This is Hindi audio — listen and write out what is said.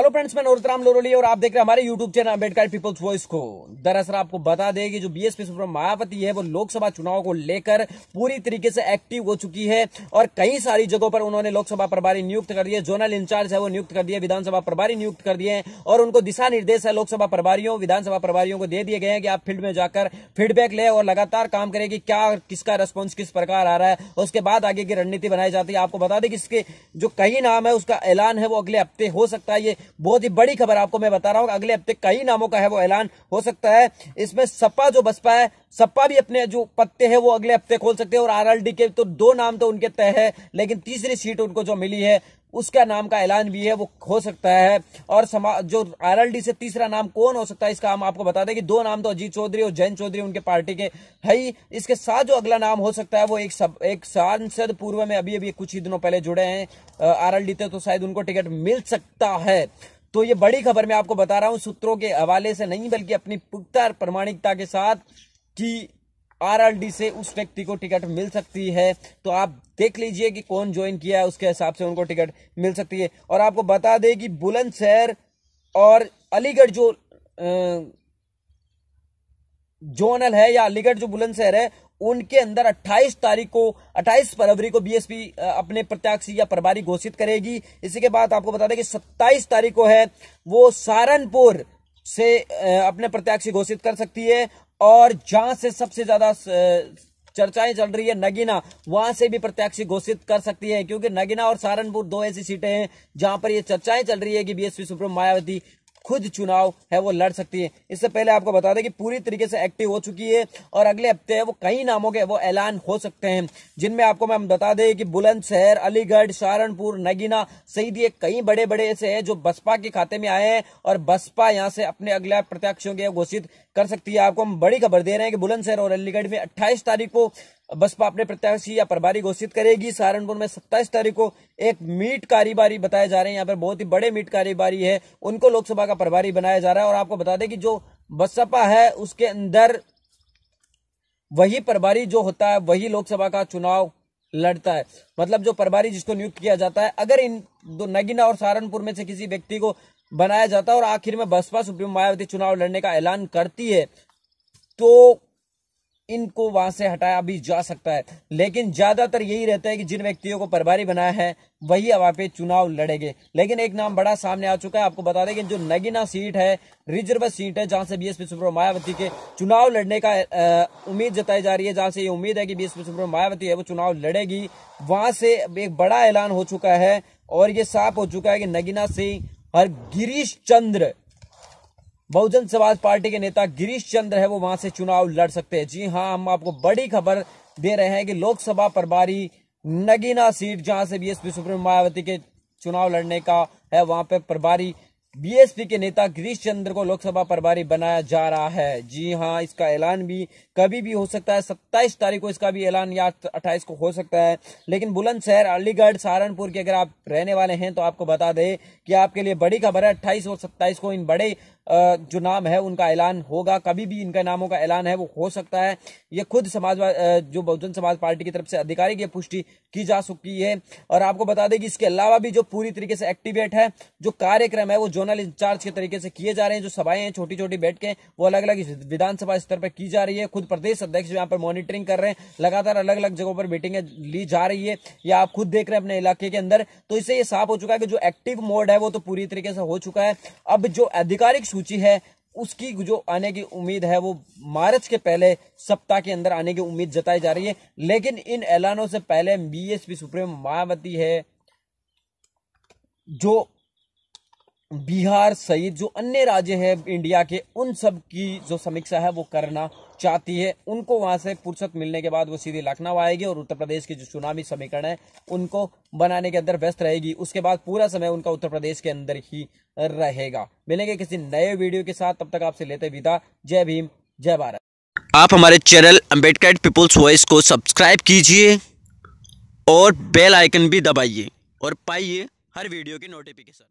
हेलो फ्रेंड्स मैं नोरतराम लोरोली और आप देख रहे हैं हमारे YouTube channel Ambedkar People's Voice को दरअसल आपको बता दें कि जो बीएसपी एस मायावती है वो लोकसभा चुनाव को लेकर पूरी तरीके से एक्टिव हो चुकी है और कई सारी जगहों पर उन्होंने लोकसभा प्रभारी नियुक्त कर दिए जोनल इंचार्ज है वो नियुक्त कर दिए विधानसभा प्रभारी नियुक्त कर दिए और उनको दिशा निर्देश है लोकसभा प्रभारियों विधानसभा प्रभारियों को दे दिए गए हैं कि आप फील्ड में जाकर फीडबैक ले और लगातार काम करें कि क्या किसका रेस्पॉन्स किस प्रकार आ रहा है उसके बाद आगे की रणनीति बनाई जाती है आपको बता दें कि इसके जो कई नाम है उसका ऐलान है वो अगले हफ्ते हो सकता है ये बहुत ही बड़ी खबर आपको मैं बता रहा हूँ अगले हफ्ते कई नामों का है वो ऐलान हो सकता है इसमें सपा जो बसपा है सपा भी अपने जो पत्ते हैं वो अगले हफ्ते खोल सकते हैं और आरएलडी के तो दो नाम तो उनके तय है लेकिन तीसरी सीट उनको जो मिली है उसका नाम का ऐलान भी है वो हो सकता है और समा जो आरएलडी से तीसरा नाम कौन हो सकता है इसका हम आपको बता दें कि दो नाम तो अजीत चौधरी और जयंत चौधरी उनके पार्टी के है ही इसके साथ जो अगला नाम हो सकता है वो एक सब एक सांसद पूर्व में अभी अभी कुछ ही दिनों पहले जुड़े हैं आरएलडी थे तो शायद उनको टिकट मिल सकता है तो ये बड़ी खबर मैं आपको बता रहा हूँ सूत्रों के हवाले से नहीं बल्कि अपनी पुख्ता प्रमाणिकता के साथ की आरआरडी से उस व्यक्ति को टिकट मिल सकती है तो आप देख लीजिए कि कौन ज्वाइन किया है उसके हिसाब से उनको टिकट मिल सकती है और आपको बता दें कि बुलंदशहर और अलीगढ़ जो जोनल है या अलीगढ़ जो बुलंदशहर है उनके अंदर 28 तारीख को 28 फरवरी को बीएसपी अपने प्रत्याशी या प्रभारी घोषित करेगी इसी के बाद आपको बता दें कि 27 तारीख को है वो सहारनपुर से अपने प्रत्याशी घोषित कर सकती है और जहां से सबसे ज्यादा चर्चाएं चल रही है नगीना वहां से भी प्रत्याशी घोषित कर सकती है क्योंकि नगीना और सहारनपुर दो ऐसी सीटें हैं जहां पर ये चर्चाएं चल रही है कि बीएसपी सुप्रीम मायावती खुद चुनाव है वो लड़ सकती है इससे पहले आपको बता दें कि पूरी तरीके से एक्टिव हो चुकी है और अगले हफ्ते वो कई नामों के वो ऐलान हो सकते हैं जिनमें आपको मैं बता दें कि बुलंदशहर अलीगढ़ सहारनपुर नगीना सही ये कई बड़े बड़े ऐसे हैं जो बसपा के खाते में आए हैं और बसपा यहाँ से अपने अगले प्रत्याशियों के घोषित कर सकती है आपको हम बड़ी खबर दे रहे हैं कि बुलंदशहर और अलीगढ़ में अट्ठाईस तारीख को बसपा अपने प्रत्याशी या प्रभारी घोषित करेगी सहारनपुर में सत्ताईस तारीख को एक मीट कारोबारी बताए जा रहे हैं यहाँ पर बहुत ही बड़े मीट कारोबारी है उनको लोकसभा का प्रभारी बनाया जा रहा है और आपको बता दें कि जो बसपा है उसके अंदर वही प्रभारी जो होता है वही लोकसभा का चुनाव लड़ता है मतलब जो प्रभारी जिसको नियुक्त किया जाता है अगर इन दो नगीना और सहारनपुर में से किसी व्यक्ति को बनाया जाता है और आखिर में बसपा सुप्रीम मायावती चुनाव लड़ने का ऐलान करती है तो इनको वहां से हटाया भी जा सकता है लेकिन ज्यादातर यही रहता है कि जिन व्यक्तियों को प्रभारी बनाया है वही वहां पे चुनाव लड़ेंगे लेकिन एक नाम बड़ा सामने आ चुका है आपको बता दें कि जो नगीना सीट है रिजर्व सीट है जहां से बीएसपी सुब्रह मायावती के चुनाव लड़ने का उम्मीद जताई जा रही है जहां से ये उम्मीद है कि बीएसपी सुब्रह मायावती है वो चुनाव लड़ेगी वहां से एक बड़ा ऐलान हो चुका है और ये साफ हो चुका है कि नगीना सिंह और गिरीश चंद्र बहुजन समाज पार्टी के नेता गिरीश चंद्र है वो वहां से चुनाव लड़ सकते हैं जी हाँ हम आपको बड़ी खबर दे रहे हैं कि लोकसभा प्रभारी नगीना सीट जहां से बीएसपी सुप्रीम मायावती के चुनाव लड़ने का है वहां पर प्रभारी बीएसपी के नेता गिरीश चंद्र को लोकसभा प्रभारी बनाया जा रहा है जी हाँ इसका ऐलान भी कभी भी हो सकता है सत्ताईस तारीख को इसका भी ऐलान या अट्ठाईस को हो सकता है लेकिन बुलंदशहर अलीगढ़ सहारनपुर के अगर आप रहने वाले हैं तो आपको बता दें कि आपके लिए बड़ी खबर है अट्ठाईस और सत्ताईस को इन बड़े जो नाम है उनका ऐलान होगा कभी भी इनका नामों का ऐलान है वो हो सकता है ये खुद समाजवाद जो बहुजन समाज पार्टी की तरफ से आधिकारिक पुष्टि की जा चुकी है और आपको बता दें कि इसके अलावा भी जो पूरी तरीके से एक्टिवेट है जो कार्यक्रम है वो जोनल इंचार्ज के तरीके से किए जा रहे हैं जो सभाएं हैं छोटी छोटी बैठ के वो अलग अलग विधानसभा स्तर पर की जा रही है खुद प्रदेश अध्यक्ष यहाँ पर मॉनिटरिंग कर रहे हैं लगातार अलग अलग जगहों पर मीटिंगें ली जा रही है या आप खुद देख रहे हैं अपने इलाके के अंदर तो इससे ये साफ हो चुका है कि जो एक्टिव मोड है वो तो पूरी तरीके से हो चुका है अब जो आधिकारिक सूची है उसकी जो आने की उम्मीद है वो मार्च के पहले सप्ताह के अंदर आने की उम्मीद जताई जा रही है लेकिन इन ऐलानों से पहले बीएसपी सुप्रीमो मायावती है जो बिहार सहित जो अन्य राज्य हैं इंडिया के उन सब की जो समीक्षा है वो करना चाहती है उनको वहां से फुर्सत मिलने के बाद वो सीधे लखनऊ आएगी और उत्तर प्रदेश के जो चुनावी समीकरण है उनको बनाने के अंदर व्यस्त रहेगी उसके बाद पूरा समय उनका उत्तर प्रदेश के अंदर ही रहेगा मिलेंगे किसी नए वीडियो के साथ तब तक आपसे लेते विदा जय भीम जय भारत आप हमारे चैनल अम्बेडकर पीपुल्स वॉइस को सब्सक्राइब कीजिए और बेल आइकन भी दबाइए और पाइए हर वीडियो के नोटिफिकेशन